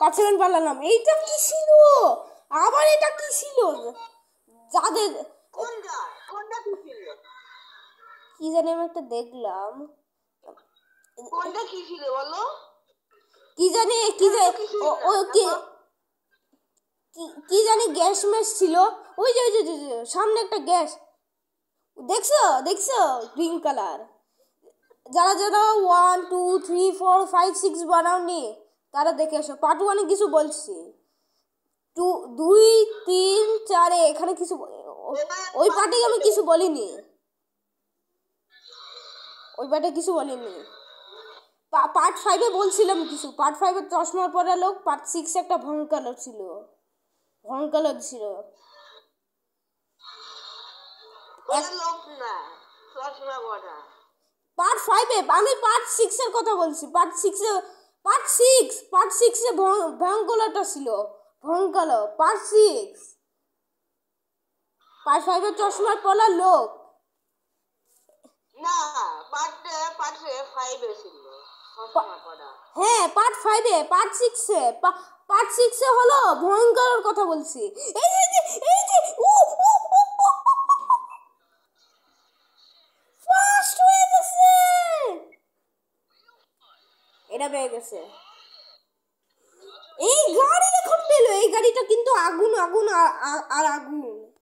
পাঁচ সেকেন্ড পালালাম এইটা কি ছিল আবার এটা কি ছিল যাদের কি জানি আমি একটা দেখলাম কোনটা কি ছিল বলো কি জানি কি ও কি কি জানি গ্যাস ম্যাচ ছিল ওই যে ওই যে সামনে একটা গ্যাস দেখছো দেখছো গ্রিন কালার যারা যেন one two three four five six বানাওনি তারা দেখে এসো পার্ট ওয়ানে কিছু বলছি টু দুই তিন চারে এখানে কিছু ওই পার্টে আমি কিছু বলিনি ওই পার্টে কিছু বলিনি পার্ট ফাইভে বলছিলাম কিছু পার্ট ফাইভে চশমা পরা লোক পার্ট সিক্সে একটা ভয়ঙ্কর ছিল ভয়ঙ্কর ছিল পার্ট ফাইভে আমি পার্ট সিক্সের কথা বলছি পার্ট সিক্সে পার্ট সিক্স পার্ট সিক্সে ভয়ঙ্কলাটা ছিল ভয়ঙ্কল পার্ট সিক্স পার্ট ফাইভে চশমার পলার লোক হ্যাঁ পার্ট ফাইভে পার্ট সিক্সে পার্ট সিক্সে হলো ভয়ঙ্কর কথা বলছি এই যে এই যে ও এটা পেয়ে গেছে এই গাড়ি এখন পেলো এই গাড়িটা কিন্তু আগুন আগুন আর আগুন